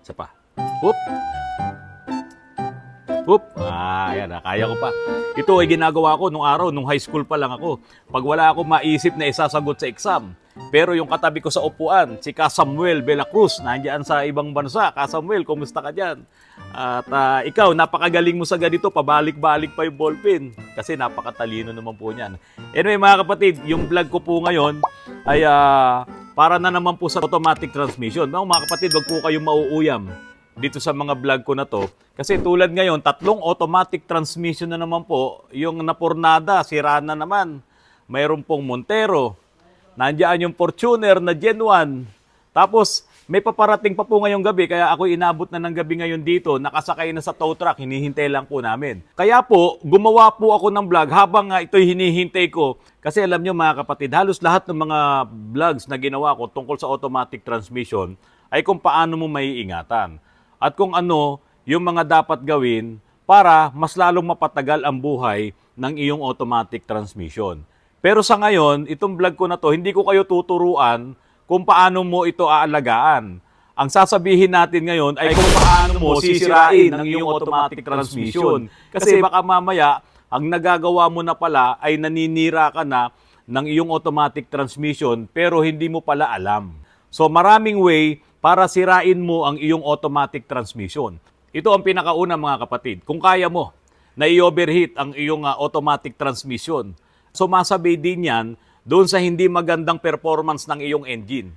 Isa pa. Whoop! Whoop! Ah, yan. Ah, kaya ko pa. Ito ay ginagawa ko nung araw, nung high school pa lang ako. Pag wala akong maisip na isasagot sa exam, pero yung katabi ko sa upuan, si Ka Samuel Belacruz, nandiyan sa ibang bansa. Ka Samuel, kumusta ka dyan? At uh, ikaw, napakagaling mo sa ganito, pabalik-balik pa yung ballpen. Kasi napakatalino naman po niyan. Anyway mga kapatid, yung vlog ko po ngayon ay uh, para na naman po sa automatic transmission. Now, mga kapatid, wag po kayong mauuyam dito sa mga vlog ko na to. Kasi tulad ngayon, tatlong automatic transmission na naman po, yung napornada, sira na naman. Mayroon pong Montero, nandiyan yung Fortuner na Gen 1. Tapos, may paparating pa po ngayong gabi kaya ako inabot na ng gabi ngayon dito. Nakasakay na sa tow truck, hinihintay lang po namin. Kaya po, gumawa po ako ng vlog habang ito'y hinihintay ko. Kasi alam nyo mga kapatid, halos lahat ng mga vlogs na ginawa ko tungkol sa automatic transmission ay kung paano mo maiingatan. At kung ano yung mga dapat gawin para mas lalong mapatagal ang buhay ng iyong automatic transmission. Pero sa ngayon, itong vlog ko na to, hindi ko kayo tuturuan kung paano mo ito aalagaan. Ang sasabihin natin ngayon ay kung paano mo sisirain ang iyong automatic transmission. Kasi baka mamaya, ang nagagawa mo na pala ay naninira ka na ng iyong automatic transmission pero hindi mo pala alam. So maraming way para sirain mo ang iyong automatic transmission. Ito ang pinakauna mga kapatid. Kung kaya mo na i-overheat ang iyong uh, automatic transmission, so sumasabay din yan doon sa hindi magandang performance ng iyong engine.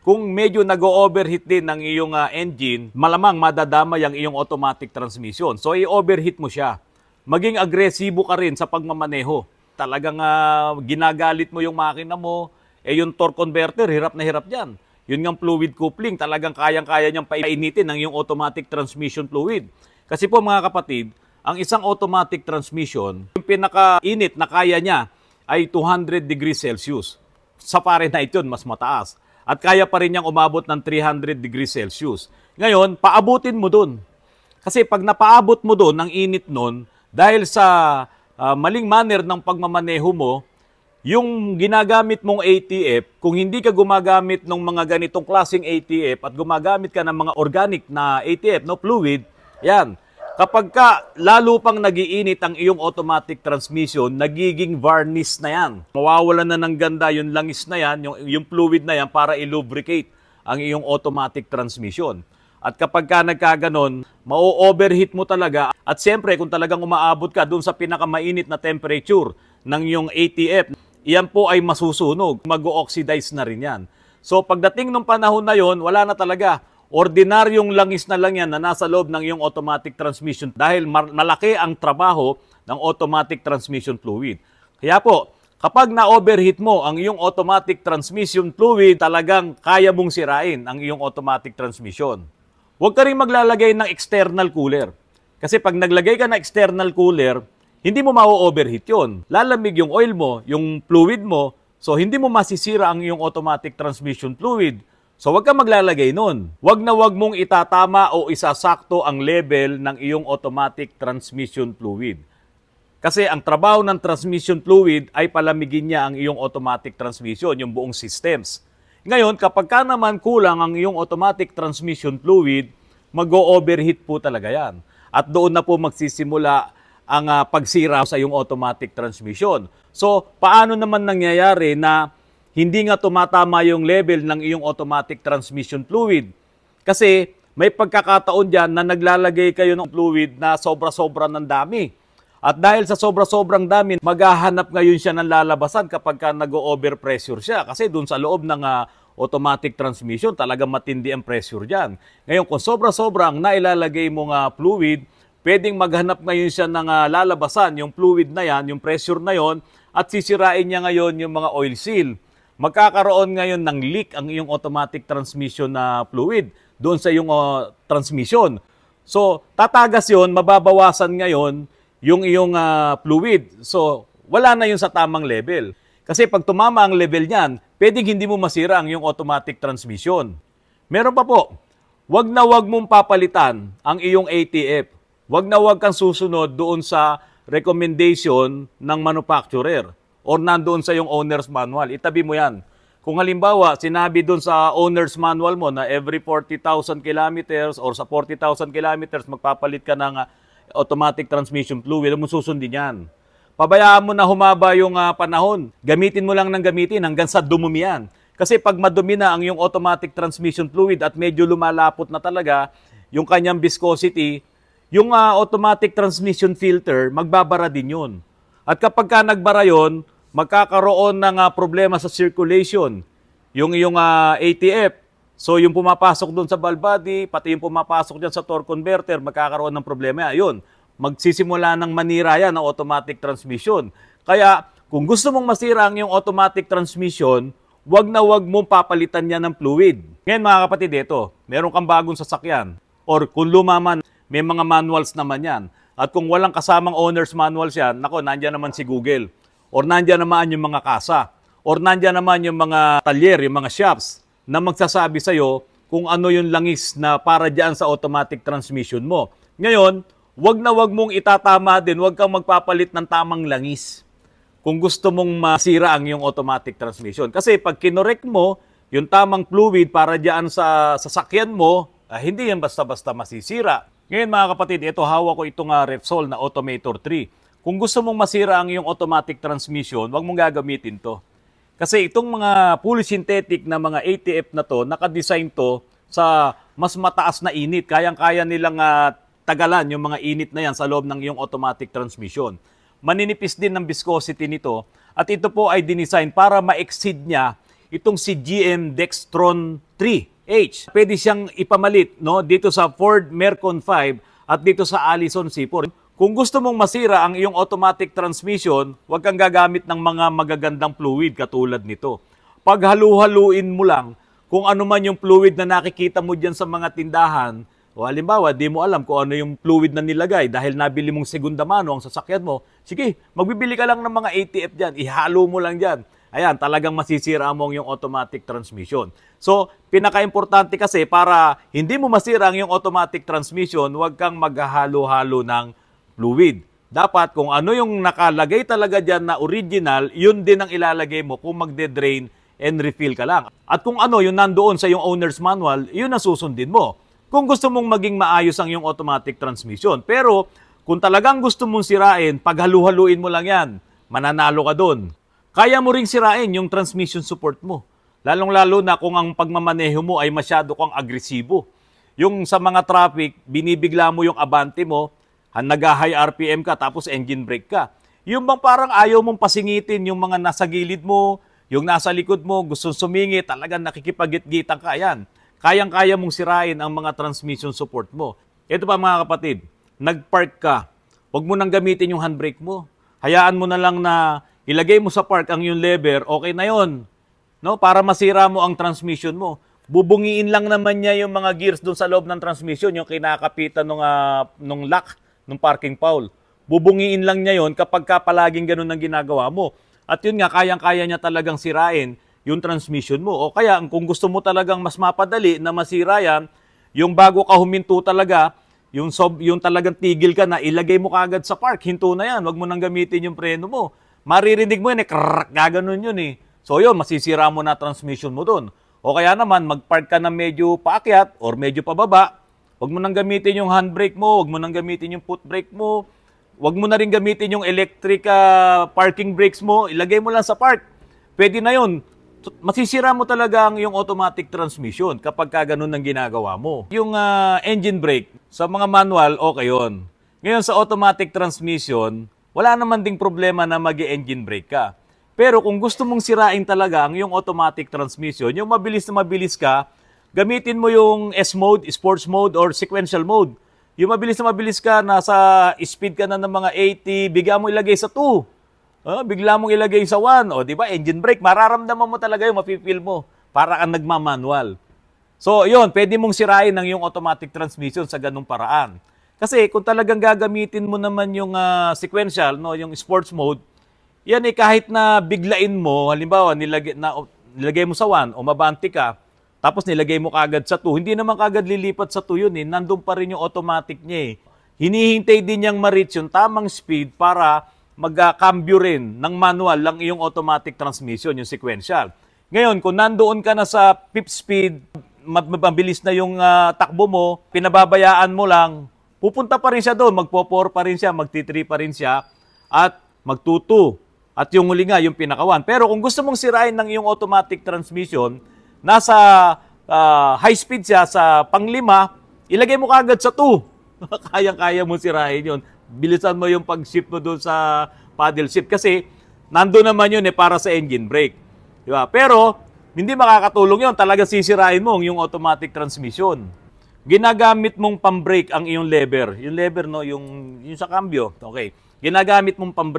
Kung medyo nag-overheat din ng iyong uh, engine, malamang madadama ang iyong automatic transmission. So i-overheat mo siya. Maging agresibo ka rin sa pagmamaneho. Talagang uh, ginagalit mo yung makina mo, eh yung torque converter, hirap na hirap yan. Yun ngang fluid coupling, talagang kayang-kaya niyang painitin ng iyong automatic transmission fluid. Kasi po mga kapatid, ang isang automatic transmission, yung pinaka-init na kaya niya ay 200 degrees Celsius. Sa Fahrenheit yun, mas mataas. At kaya pa rin niyang umabot ng 300 degrees Celsius. Ngayon, paabutin mo dun. Kasi pag napaabot mo dun ng init nun, dahil sa uh, maling manner ng pagmamaneho mo, yung ginagamit mong ATF, kung hindi ka gumagamit ng mga ganitong klasing ATF at gumagamit ka ng mga organic na ATF, no fluid, yan, Kapag ka lalo pang nagiinit ang iyong automatic transmission, nagiging varnish na yan. Mawawalan na ng ganda yung langis na yan, yung, yung fluid na yan para i-lubricate ang iyong automatic transmission. At kapag ka nagkaganon, mau-overheat mo talaga. At siyempre, kung talagang umaabot ka doon sa pinakamainit na temperature ng iyong ATF, iyan po ay masusunog. Mag-oxidize na rin yan. So pagdating ng panahon na yon, wala na talaga ordinaryong langis na lang yan na nasa loob ng iyong automatic transmission dahil malaki ang trabaho ng automatic transmission fluid. Kaya po, Kapag na-overheat mo ang iyong automatic transmission fluid, talagang kaya mong sirain ang iyong automatic transmission. Huwag ka rin maglalagay ng external cooler. Kasi pag naglagay ka ng external cooler, hindi mo ma-overheat yon. Lalamig yung oil mo, yung fluid mo, so hindi mo masisira ang iyong automatic transmission fluid. So wag kang maglalagay nun. Wag na wag mong itatama o isasakto ang level ng iyong automatic transmission fluid. Kasi ang trabaho ng transmission fluid ay palamigin niya ang iyong automatic transmission, yung buong systems. Ngayon, kapag ka naman kulang ang iyong automatic transmission fluid, mag-overheat po talaga yan. At doon na po magsisimula ang uh, pagsira sa iyong automatic transmission. So, paano naman nangyayari na hindi nga tumatama yung level ng iyong automatic transmission fluid. Kasi may pagkakataon dyan na naglalagay kayo ng fluid na sobra-sobra ng dami. At dahil sa sobra-sobrang dami, maghahanap ngayon siya ng lalabasan kapag ka nag-overpressure siya. Kasi dun sa loob ng uh, automatic transmission, talagang matindi ang pressure dyan. Ngayon, kung sobra-sobra ang nailalagay mong uh, fluid, pwedeng maghanap ngayon siya ng uh, lalabasan, yung fluid na yan, yung pressure na yon at sisirain niya ngayon yung mga oil seal magkakaroon ngayon ng leak ang iyong automatic transmission na fluid doon sa iyong uh, transmission. So, tatagas yon mababawasan ngayon yung iyong uh, fluid. So, wala na 'yon sa tamang level. Kasi pag tumama ang level niyan, pwedeng hindi mo masira ang iyong automatic transmission. Meron pa po, Huwag na wag mong papalitan ang iyong ATF. Wag na wag kang susunod doon sa recommendation ng manufacturer or nandoon sa yung owner's manual. Itabi mo yan. Kung halimbawa, sinabi doon sa owner's manual mo na every 40,000 kilometers or sa 40,000 kilometers, magpapalit ka ng ah, automatic transmission fluid, mo susundin yan. Pabayaan mo na humaba yung uh, panahon. Gamitin mo lang ng gamitin hanggang sa dumumi yan. Kasi pag madumi na ang yung automatic transmission fluid at medyo lumalapot na talaga yung kanyang viscosity, yung uh, automatic transmission filter, magbabara din yun. At kapag ka nagbara yon, magkakaroon ng uh, problema sa circulation. Yung iyong uh, ah, ATF, so yung pumapasok doon sa ball body, pati yung pumapasok dyan sa torque converter, magkakaroon ng problema. Yun, magsisimula ng manira yan na automatic transmission. Kaya kung gusto mong masira ang iyong automatic transmission, wag na wag mong papalitan yan ng fluid. Ngayon mga kapatid, ito, meron kang bagong sasakyan. Or kung lumaman, may mga manuals naman yan. At kung walang kasamang owner's manual siya, nako, nandiyan naman si Google. Or nandiyan naman yung mga kasa. Or nandiyan naman yung mga talyer, yung mga shops na magsasabi sa iyo kung ano yung langis na para diyan sa automatic transmission mo. Ngayon, wag na wag mong itatama din, wag kang magpapalit ng tamang langis kung gusto mong masira ang yung automatic transmission. Kasi pag kinorek mo yung tamang fluid para diyan sa sasakyan mo, ah, hindi yan basta-basta masisira. Ngayon mga kapatid, ito hawak ko itong uh, Repsol na Automator 3. Kung gusto mong masira ang iyong automatic transmission, wag mong gagamitin to. Kasi itong mga fully synthetic na mga ATF na to, nakadesign to sa mas mataas na init. Kayang-kaya nilang uh, tagalan yung mga init na yan sa loob ng iyong automatic transmission. Maninipis din ng viscosity nito at ito po ay dinesign para ma-exceed niya itong si GM Dextron 3 H. Pwede siyang ipamalit no dito sa Ford Mercon 5 at dito sa Allison C4. Kung gusto mong masira ang iyong automatic transmission, huwag kang gagamit ng mga magagandang fluid katulad nito. Paghalu-haluin mo lang kung ano man yung fluid na nakikita mo diyan sa mga tindahan, o halimbawa, di mo alam kung ano yung fluid na nilagay dahil nabili mong segunda mano ang sasakyan mo, sige, magbibili ka lang ng mga ATF diyan, ihalo mo lang diyan ayan, talagang masisira mo yung automatic transmission. So, pinaka-importante kasi para hindi mo masira ang yung automatic transmission, huwag kang maghahalo-halo ng fluid. Dapat kung ano yung nakalagay talaga dyan na original, yun din ang ilalagay mo kung magde-drain and refill ka lang. At kung ano yung nandoon sa yung owner's manual, yun ang susundin mo. Kung gusto mong maging maayos ang yung automatic transmission. Pero kung talagang gusto mong sirain, paghalu-haluin mo lang yan, mananalo ka doon kaya mo ring sirain yung transmission support mo. Lalong-lalo na kung ang pagmamaneho mo ay masyado kang agresibo. Yung sa mga traffic, binibigla mo yung abante mo, nag-high RPM ka tapos engine brake ka. Yung bang parang ayaw mong pasingitin yung mga nasa gilid mo, yung nasa likod mo, gusto sumingi, talagang nakikipagitgitan ka, ayan. Kayang-kaya mong sirain ang mga transmission support mo. Ito pa mga kapatid, nag-park ka, huwag mo nang gamitin yung handbrake mo. Hayaan mo na lang na ilagay mo sa park ang yung lever, okay na yon. No? Para masira mo ang transmission mo. Bubungiin lang naman niya yung mga gears doon sa loob ng transmission, yung kinakapitan ng uh, ah, nung lock, nung parking foul. Bubungiin lang niya yon kapag ka palaging ganun ang ginagawa mo. At yun nga, kayang-kaya niya talagang sirain yung transmission mo. O kaya, kung gusto mo talagang mas mapadali na masira yan, yung bago ka huminto talaga, yung, sob, yung talagang tigil ka na, ilagay mo kagad sa park, hinto na yan, wag mo nang gamitin yung preno mo maririnig mo yun, eh, krak, gaganon yun eh. So yun, masisira mo na transmission mo dun. O kaya naman, mag-park ka na medyo paakyat or medyo pababa. Huwag mo nang gamitin yung handbrake mo, huwag mo nang gamitin yung footbrake mo, huwag mo na rin gamitin yung electric uh, parking brakes mo, ilagay mo lang sa park. Pwede na yun. Masisira mo talaga yung automatic transmission kapag ka ganun ang ginagawa mo. Yung uh, engine brake, sa mga manual, okay yun. Ngayon sa automatic transmission, wala naman ding problema na mag engine brake ka. Pero kung gusto mong sirain talaga ang yung automatic transmission, yung mabilis na mabilis ka, gamitin mo yung S mode, sports mode, or sequential mode. Yung mabilis na mabilis ka, nasa speed ka na ng mga 80, bigla mong ilagay sa 2. Uh, ah, bigla mong ilagay sa 1. O, di ba? Engine brake. Mararamdaman mo talaga yung mapipil mo. Para kang nagmamanual. So, yun. pwede mong sirain ng yung automatic transmission sa ganung paraan. Kasi kung talagang gagamitin mo naman yung uh, sequential, no, yung sports mode, yan eh kahit na biglain mo, halimbawa nilagay, na, nilagay mo sa 1 o mabanti ka, tapos nilagay mo kagad sa 2, hindi naman kagad lilipat sa 2 yun eh, nandun pa rin yung automatic niya eh. Hinihintay din niyang ma-reach yung tamang speed para magkakambyo rin ng manual lang yung automatic transmission, yung sequential. Ngayon, kung nandoon ka na sa pip speed, mabilis na yung uh, takbo mo, pinababayaan mo lang, pupunta pa rin siya doon, magpo-4 pa rin siya, magti-3 pa rin siya, at magtuto. At yung huli nga, yung pinakawan. Pero kung gusto mong sirain ng iyong automatic transmission, nasa uh, high speed siya sa panglima, ilagay mo kagad sa 2. Kayang-kaya mo sirain yon. Bilisan mo yung pag-shift mo doon sa paddle shift. Kasi, nando naman yun eh, para sa engine brake. Diba? Pero, hindi makakatulong yon Talaga sisirain mo yung automatic transmission ginagamit mong pang ang iyong lever. Yung lever, no? Yung, yung sa cambio. Okay. Ginagamit mong pang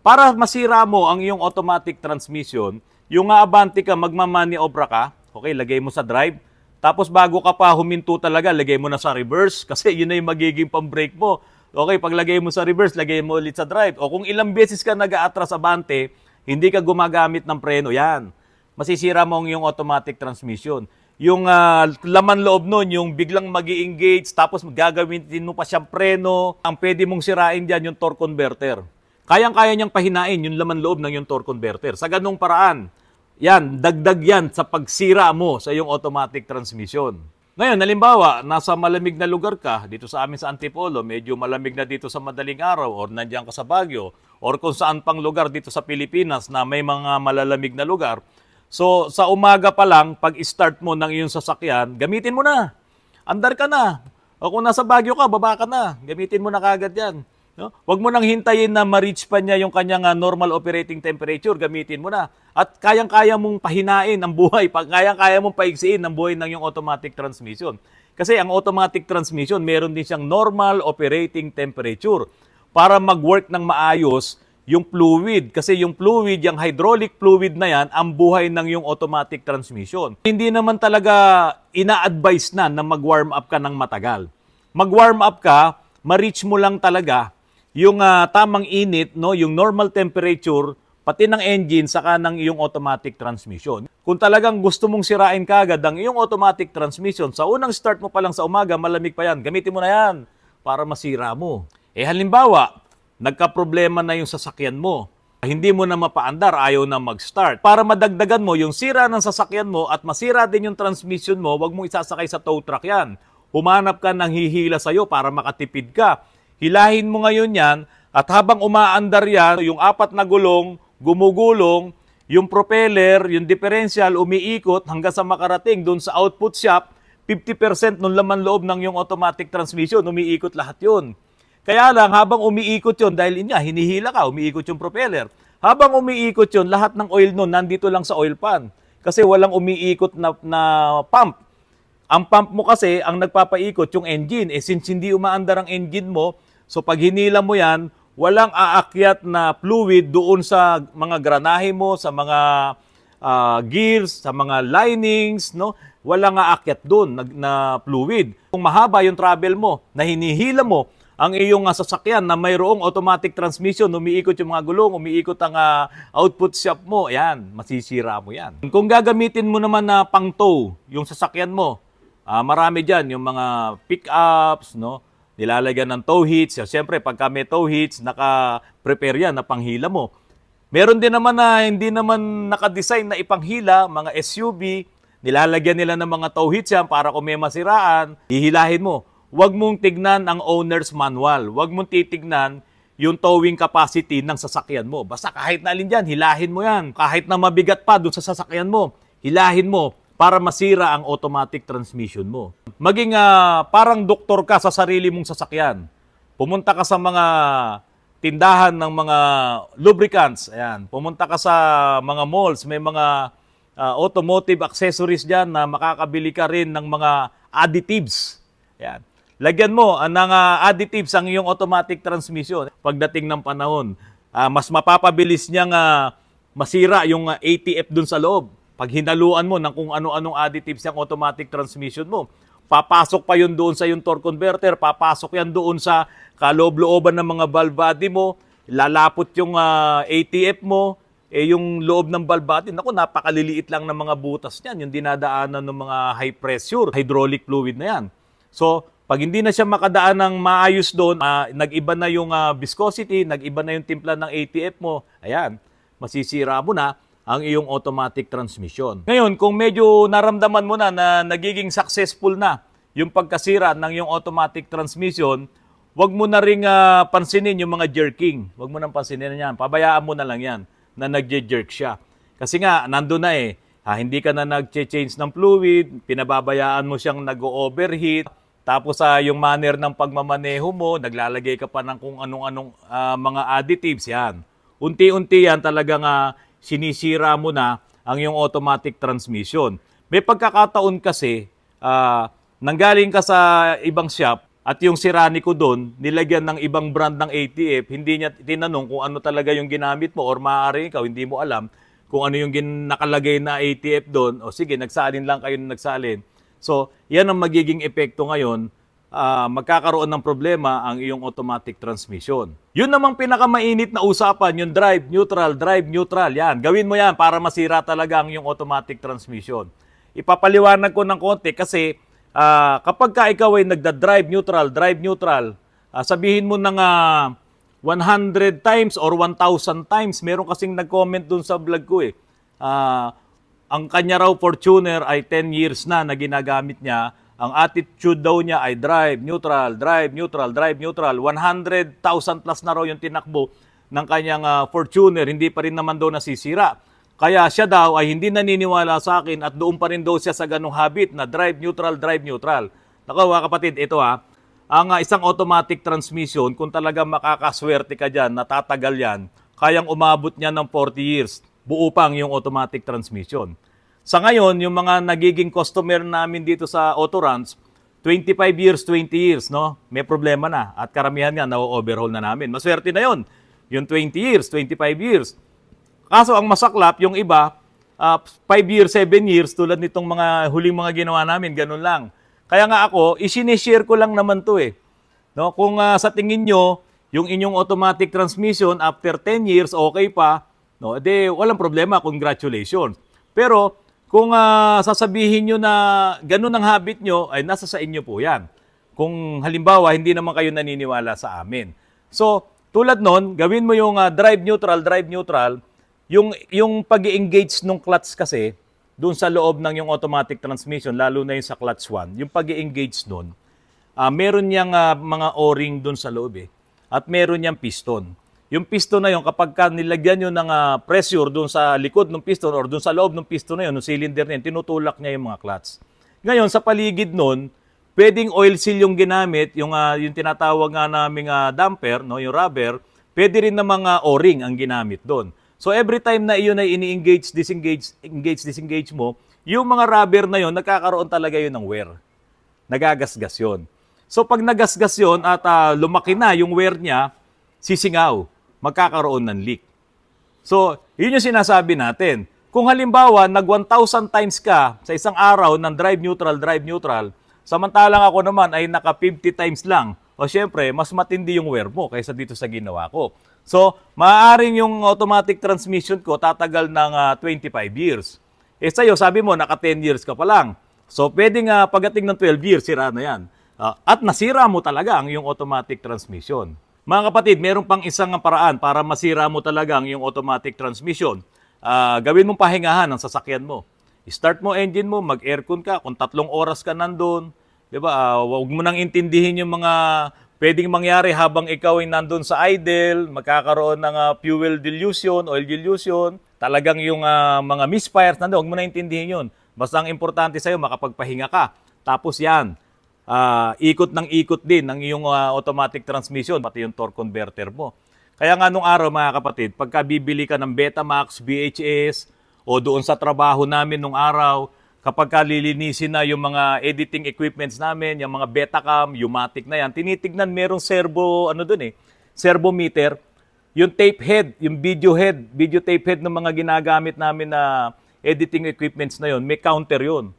Para masira mo ang iyong automatic transmission, yung aabante ka, magmamaniobra ka, okay, lagay mo sa drive, tapos bago ka pa huminto talaga, lagay mo na sa reverse kasi yun na yung magiging pang mo. Okay, paglagay mo sa reverse, lagay mo ulit sa drive. O kung ilang beses ka nag-aatras abante, hindi ka gumagamit ng preno, yan. Masisira mo ang iyong automatic transmission yung uh, laman loob nun, yung biglang mag engage tapos gagawin din mo pa siyang preno. Ang pwede mong sirain dyan yung torque converter. Kayang-kaya niyang pahinain yung laman loob ng yung torque converter. Sa ganung paraan, yan, dagdag yan sa pagsira mo sa yung automatic transmission. Ngayon, halimbawa, nasa malamig na lugar ka, dito sa amin sa Antipolo, medyo malamig na dito sa madaling araw, or nandiyan ka sa Baguio, or kung saan pang lugar dito sa Pilipinas na may mga malalamig na lugar, So, sa umaga pa lang, pag start mo ng iyong sasakyan, gamitin mo na. Andar ka na. O kung nasa Baguio ka, baba ka na. Gamitin mo na kagad yan. No? Huwag mo nang hintayin na ma-reach pa niya yung kanyang ah, normal operating temperature, gamitin mo na. At kayang-kaya mong pahinain ang buhay, pag kayang-kaya mong paigsiin ang buhay ng yung automatic transmission. Kasi ang automatic transmission, meron din siyang normal operating temperature. Para mag-work ng maayos, yung fluid. Kasi yung fluid, yung hydraulic fluid na yan, ang buhay ng yung automatic transmission. Hindi naman talaga ina-advise na na mag-warm up ka ng matagal. Mag-warm up ka, ma-reach mo lang talaga yung uh, tamang init, no, yung normal temperature pati ng engine saka ng iyong automatic transmission. Kung talagang gusto mong sirain kagad ang iyong automatic transmission, sa unang start mo pa lang sa umaga, malamig pa yan. Gamitin mo na yan para masira mo. Eh halimbawa, nagkaproblema na yung sasakyan mo. Hindi mo na mapaandar, ayaw na mag-start. Para madagdagan mo yung sira ng sasakyan mo at masira din yung transmission mo, huwag mong isasakay sa tow truck yan. Humanap ka ng hihila sa'yo para makatipid ka. Hilahin mo ngayon yan at habang umaandar yan, yung apat na gulong, gumugulong, yung propeller, yung differential, umiikot hanggang sa makarating doon sa output shop, 50% ng laman loob ng yung automatic transmission, umiikot lahat yun. Kaya lang, habang umiikot yun, dahil inya, hinihila ka, umiikot yung propeller. Habang umiikot yun, lahat ng oil nun, nandito lang sa oil pan. Kasi walang umiikot na, na pump. Ang pump mo kasi, ang nagpapaikot, yung engine. Eh, since hindi umaandar ang engine mo, so pag hinila mo yan, walang aakyat na fluid doon sa mga granahe mo, sa mga uh, gears, sa mga linings, no? Walang aakyat doon na, na fluid. Kung mahaba yung travel mo, na hinihila mo, ang iyong uh, sasakyan na mayroong automatic transmission, umiikot yung mga gulong, umiikot ang uh, output shaft mo, yan, masisira mo yan. Kung gagamitin mo naman na uh, pang tow, yung sasakyan mo, uh, marami dyan, yung mga pickups, no? nilalagyan ng tow hitch. So, Siyempre, pagka may tow hitch, naka-prepare yan na panghila mo. Meron din naman na hindi naman nakadesign na ipanghila, mga SUV, nilalagyan nila ng mga tow hitch yan para kung may masiraan, hihilahin mo huwag mong tignan ang owner's manual. Huwag mong titignan yung towing capacity ng sasakyan mo. Basta kahit na alin dyan, hilahin mo yan. Kahit na mabigat pa doon sa sasakyan mo, hilahin mo para masira ang automatic transmission mo. Maging uh, parang doktor ka sa sarili mong sasakyan. Pumunta ka sa mga tindahan ng mga lubricants. Ayan. Pumunta ka sa mga malls. May mga uh, automotive accessories dyan na makakabili ka rin ng mga additives. Ayan lagyan mo ah, ng uh, additives ang iyong automatic transmission pagdating ng panahon. Uh, mas mapapabilis niyang uh, masira yung uh, ATF dun sa loob. Pag hinaluan mo ng kung ano-anong additives ang automatic transmission mo, papasok pa yun doon sa yung torque converter, papasok yan doon sa kaloob-looban ng mga valve body mo, lalapot yung uh, ATF mo, eh yung loob ng valve body, naku, napakaliliit lang ng mga butas niyan, yung dinadaanan ng mga high pressure, hydraulic fluid na yan. So, pag hindi na siya makadaan ng maayos doon, uh, nag-iba na yung uh, viscosity, nag-iba na yung timpla ng ATF mo, ayan, masisira mo na ang iyong automatic transmission. Ngayon, kung medyo naramdaman mo na na nagiging successful na yung pagkasira ng iyong automatic transmission, wag mo na ring uh, pansinin yung mga jerking. Wag mo nang pansinin na yan. Pabayaan mo na lang yan na nag jerk siya. Kasi nga, nando na eh. Ha, hindi ka na nag-change ng fluid, pinababayaan mo siyang nag-overheat, tapos uh, yung manner ng pagmamaneho mo, naglalagay ka pa ng kung anong-anong uh, mga additives yan. Unti-unti yan talagang uh, sinisira mo na ang yung automatic transmission. May pagkakataon kasi uh, nanggaling ka sa ibang shop at yung sirani ko doon, nilagyan ng ibang brand ng ATF, hindi niya tinanong kung ano talaga yung ginamit mo or maaari ka, hindi mo alam kung ano yung nakalagay na ATF doon. O sige, nagsalin lang kayo nagsalin So, yan ang magiging epekto ngayon. Uh, magkakaroon ng problema ang iyong automatic transmission. Yun namang pinakamainit na usapan, yung drive neutral, drive neutral, yan. Gawin mo yan para masira talaga ang iyong automatic transmission. Ipapaliwanag ko ng konti kasi uh, kapag ka ikaw ay nagda-drive neutral, drive neutral, uh, sabihin mo ng uh, 100 times or 1,000 times, meron kasing nag-comment dun sa vlog ko eh. Uh, ang kanya raw Fortuner ay 10 years na na ginagamit niya. Ang attitude daw niya ay drive, neutral, drive, neutral, drive, neutral. 100,000 plus na raw yung tinakbo ng kanyang uh, Fortuner. Hindi pa rin naman daw nasisira. Kaya siya daw ay hindi naniniwala sa akin at doon pa rin daw siya sa ganong habit na drive, neutral, drive, neutral. Nako mga kapatid, ito ha. Ah. Ang uh, isang automatic transmission, kung talaga makakaswerte ka dyan, natatagal yan, kayang umabot niya ng 40 years buo pang yung automatic transmission. Sa ngayon, yung mga nagiging customer namin dito sa Autorans, 25 years, 20 years, no? May problema na. At karamihan nga, na-overhaul na namin. Maswerte na yon Yung 20 years, 25 years. Kaso ang masaklap, yung iba, 5 uh, ah, years, 7 years, tulad nitong mga huling mga ginawa namin, ganun lang. Kaya nga ako, isinishare ko lang naman to eh. No? Kung uh, sa tingin nyo, yung inyong automatic transmission after 10 years, okay pa, No, edi walang problema, congratulations. Pero kung uh, sasabihin nyo na ganun ang habit nyo, ay nasa sa inyo po yan. Kung halimbawa, hindi naman kayo naniniwala sa amin. So, tulad nun, gawin mo yung uh, drive neutral, drive neutral. Yung, yung pag engage ng clutch kasi, doon sa loob ng yung automatic transmission, lalo na yung sa clutch 1, yung pag engage nun, uh, meron niyang uh, mga o-ring doon sa loob eh. At meron niyang piston yung piston na yun, kapag ka nilagyan yun ng uh, pressure doon sa likod ng piston or doon sa loob ng piston na yun, ng cylinder na yun, tinutulak niya yung mga clutch. Ngayon, sa paligid nun, pwedeng oil seal yung ginamit, yung, uh, yung tinatawag nga naming uh, damper, no, yung rubber, pwede rin na mga o-ring ang ginamit doon. So every time na iyon ay ini-engage, disengage, engage, disengage mo, yung mga rubber na yon nagkakaroon talaga yun ng wear. Nagagasgas yon. So pag nagasgas yon at uh, lumaki na yung wear niya, sisingaw magkakaroon ng leak. So, yun yung sinasabi natin. Kung halimbawa, nag-1,000 times ka sa isang araw ng drive neutral, drive neutral, samantalang ako naman ay naka-50 times lang, o syempre, mas matindi yung wear mo kaysa dito sa ginawa ko. So, maaaring yung automatic transmission ko tatagal ng uh, ah, 25 years. Eh sa'yo, sabi mo, naka 10 years ka pa lang. So, pwede nga pagating ng 12 years, sira na yan. Uh, at nasira mo talaga ang yung automatic transmission. Mga kapatid, meron pang isang paraan para masira mo talaga ang iyong automatic transmission. Uh, gawin mong pahingahan ang sasakyan mo. Start mo engine mo, mag-aircon ka, kung tatlong oras ka nandun, di ba, uh, huwag mo nang intindihin yung mga pwedeng mangyari habang ikaw ay nandun sa idle, magkakaroon ng uh, fuel dilution, oil dilution, talagang yung uh, mga misfires nandun, huwag mo nang intindihin yun. Basta ang importante sa'yo, makapagpahinga ka. Tapos yan, uh, ikot ng ikot din ng iyong uh, automatic transmission, pati yung torque converter mo. Kaya nga nung araw mga kapatid, pagka bibili ka ng Betamax, VHS, o doon sa trabaho namin nung araw, kapag lilinisin na yung mga editing equipments namin, yung mga Betacam, Umatic na yan, tinitignan merong servo, ano dun eh, servo meter, yung tape head, yung video head, video tape head ng mga ginagamit namin na editing equipments na yon, may counter yon.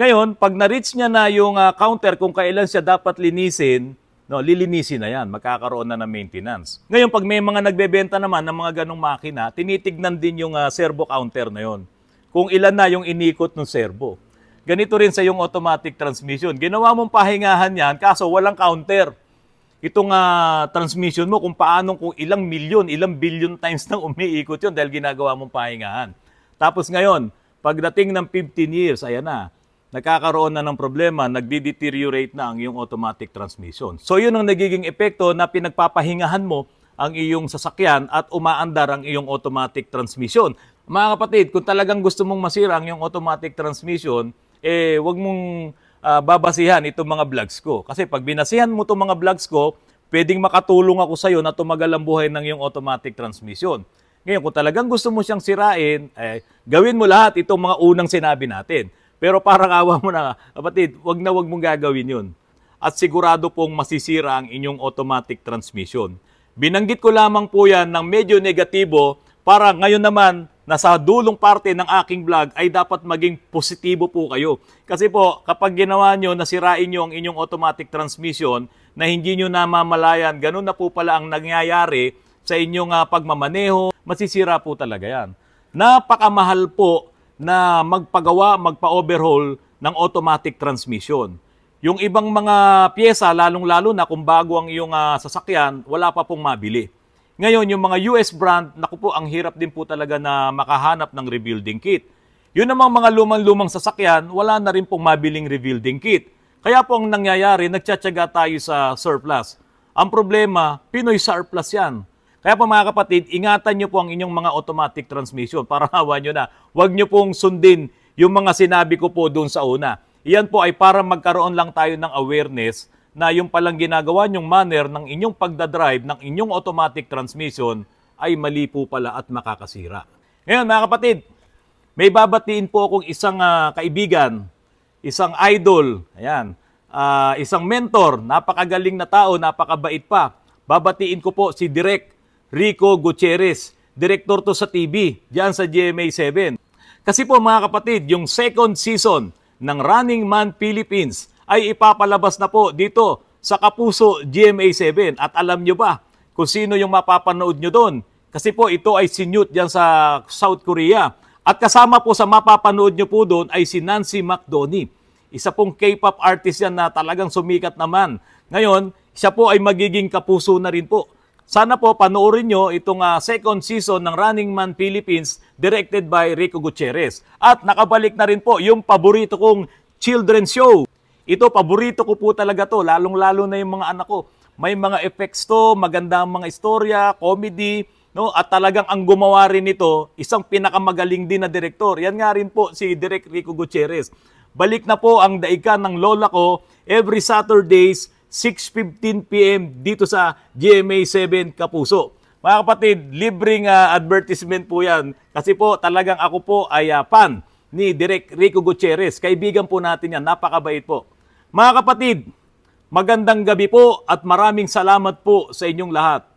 Ngayon, pag na-reach niya na yung uh, counter kung kailan siya dapat linisin, no, lilinisin na yan, magkakaroon na ng maintenance. Ngayon, pag may mga nagbebenta naman ng mga ganong makina, tinitignan din yung uh, servo counter na yon. Kung ilan na yung inikot ng servo. Ganito rin sa yung automatic transmission. Ginawa mong pahingahan yan, kaso walang counter. Itong uh, transmission mo kung paano, kung ilang milyon, ilang billion times nang umiikot yon dahil ginagawa mong pahingahan. Tapos ngayon, pagdating ng 15 years, ayan na, nagkakaroon na ng problema, nagdi-deteriorate na ang iyong automatic transmission. So yun ang nagiging epekto na pinagpapahingahan mo ang iyong sasakyan at umaandar ang iyong automatic transmission. Mga kapatid, kung talagang gusto mong masira ang iyong automatic transmission, eh wag mong uh, babasihan itong mga vlogs ko. Kasi pag binasihan mo itong mga vlogs ko, pwedeng makatulong ako sa iyo na tumagal ang buhay ng iyong automatic transmission. Ngayon, kung talagang gusto mo siyang sirain, eh, gawin mo lahat itong mga unang sinabi natin. Pero parang awa mo na, kapatid, wag na wag mong gagawin yun. At sigurado pong masisira ang inyong automatic transmission. Binanggit ko lamang po yan ng medyo negatibo para ngayon naman nasa dulong parte ng aking vlog ay dapat maging positibo po kayo. Kasi po, kapag ginawa nyo, nasirain nyo ang inyong automatic transmission na hindi nyo namamalayan, ganun na po pala ang nangyayari sa inyong uh, pagmamaneho, masisira po talaga yan. Napakamahal po na magpagawa, magpa-overhaul ng automatic transmission. Yung ibang mga pyesa, lalong-lalo na kung bago ang iyong uh, sasakyan, wala pa pong mabili. Ngayon, yung mga US brand, naku po, ang hirap din po talaga na makahanap ng rebuilding kit. Yun namang mga lumang-lumang sasakyan, wala na rin pong mabiling rebuilding kit. Kaya po ang nangyayari, nagtsatsaga tayo sa surplus. Ang problema, Pinoy surplus yan. Kaya po mga kapatid, ingatan nyo po ang inyong mga automatic transmission para hawa nyo na. Huwag nyo pong sundin yung mga sinabi ko po doon sa una. Iyan po ay para magkaroon lang tayo ng awareness na yung palang ginagawa nyong manner ng inyong pagdadrive ng inyong automatic transmission ay mali po pala at makakasira. Ngayon mga kapatid, may babatiin po akong isang uh, kaibigan, isang idol, ayan, uh, isang mentor, napakagaling na tao, napakabait pa. Babatiin ko po si Direk Rico Gutierrez, direktor to sa TV, diyan sa GMA7. Kasi po mga kapatid, yung second season ng Running Man Philippines ay ipapalabas na po dito sa Kapuso GMA7. At alam nyo ba kung sino yung mapapanood nyo doon? Kasi po ito ay sinute diyan sa South Korea. At kasama po sa mapapanood nyo po doon ay si Nancy McDonnie. Isa pong K-pop artist yan na talagang sumikat naman. Ngayon, siya po ay magiging kapuso na rin po sana po panoorin nyo itong uh, second season ng Running Man Philippines directed by Rico Gutierrez. At nakabalik na rin po yung paborito kong children show. Ito, paborito ko po talaga to, lalong-lalo na yung mga anak ko. May mga effects to, maganda ang mga istorya, comedy, no? At talagang ang gumawa rin nito, isang pinakamagaling din na direktor. Yan nga rin po si Direk Rico Gutierrez. Balik na po ang daikan ng lola ko every Saturdays 6.15 p.m. dito sa GMA 7 Kapuso. Mga kapatid, libreng uh, advertisement po yan kasi po talagang ako po ay uh, fan ni Direk Rico Gutierrez. Kaibigan po natin yan, napakabait po. Mga kapatid, magandang gabi po at maraming salamat po sa inyong lahat.